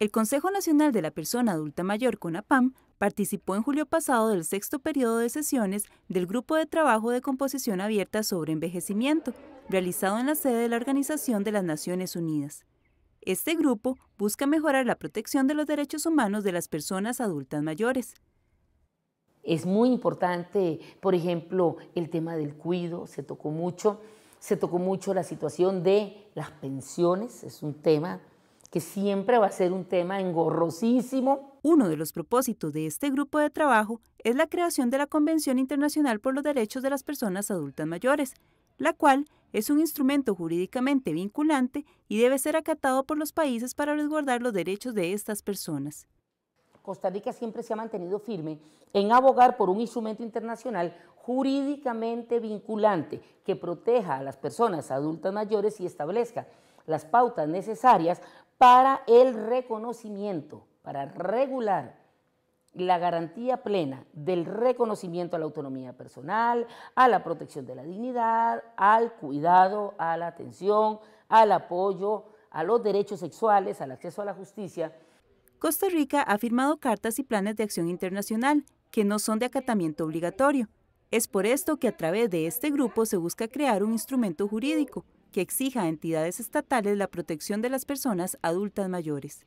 El Consejo Nacional de la Persona Adulta Mayor, CONAPAM, participó en julio pasado del sexto periodo de sesiones del Grupo de Trabajo de Composición Abierta sobre Envejecimiento, realizado en la sede de la Organización de las Naciones Unidas. Este grupo busca mejorar la protección de los derechos humanos de las personas adultas mayores. Es muy importante, por ejemplo, el tema del cuidado se tocó mucho, se tocó mucho la situación de las pensiones, es un tema que siempre va a ser un tema engorrosísimo. Uno de los propósitos de este grupo de trabajo es la creación de la Convención Internacional por los Derechos de las Personas Adultas Mayores, la cual es un instrumento jurídicamente vinculante y debe ser acatado por los países para resguardar los derechos de estas personas. Costa Rica siempre se ha mantenido firme en abogar por un instrumento internacional jurídicamente vinculante que proteja a las personas adultas mayores y establezca las pautas necesarias para el reconocimiento, para regular la garantía plena del reconocimiento a la autonomía personal, a la protección de la dignidad, al cuidado, a la atención, al apoyo, a los derechos sexuales, al acceso a la justicia. Costa Rica ha firmado cartas y planes de acción internacional que no son de acatamiento obligatorio. Es por esto que a través de este grupo se busca crear un instrumento jurídico que exija a entidades estatales la protección de las personas adultas mayores.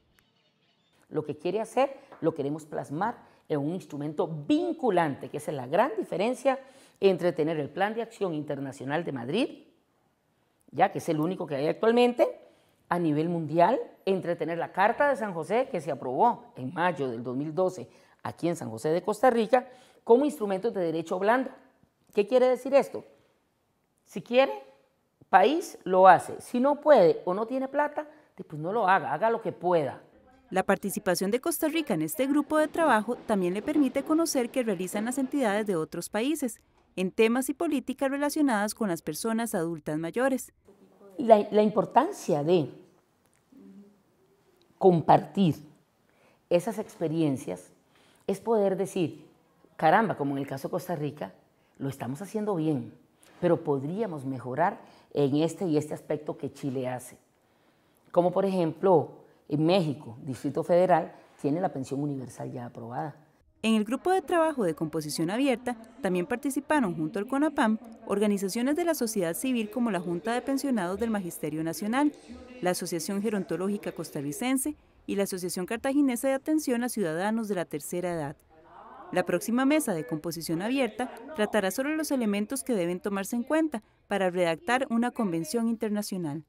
Lo que quiere hacer lo queremos plasmar en un instrumento vinculante, que es la gran diferencia entre tener el Plan de Acción Internacional de Madrid, ya que es el único que hay actualmente a nivel mundial, entre tener la Carta de San José que se aprobó en mayo del 2012 aquí en San José de Costa Rica como instrumento de derecho blando. ¿Qué quiere decir esto? Si quiere, país lo hace. Si no puede o no tiene plata, pues no lo haga, haga lo que pueda. La participación de Costa Rica en este grupo de trabajo también le permite conocer que realizan las entidades de otros países en temas y políticas relacionadas con las personas adultas mayores. La, la importancia de compartir esas experiencias es poder decir, caramba, como en el caso de Costa Rica, lo estamos haciendo bien, pero podríamos mejorar en este y este aspecto que Chile hace. Como por ejemplo, en México, Distrito Federal, tiene la pensión universal ya aprobada. En el grupo de trabajo de composición abierta también participaron junto al CONAPAM organizaciones de la sociedad civil como la Junta de Pensionados del Magisterio Nacional, la Asociación Gerontológica Costarricense y la Asociación Cartaginesa de Atención a Ciudadanos de la Tercera Edad. La próxima mesa de composición abierta tratará sobre los elementos que deben tomarse en cuenta para redactar una convención internacional.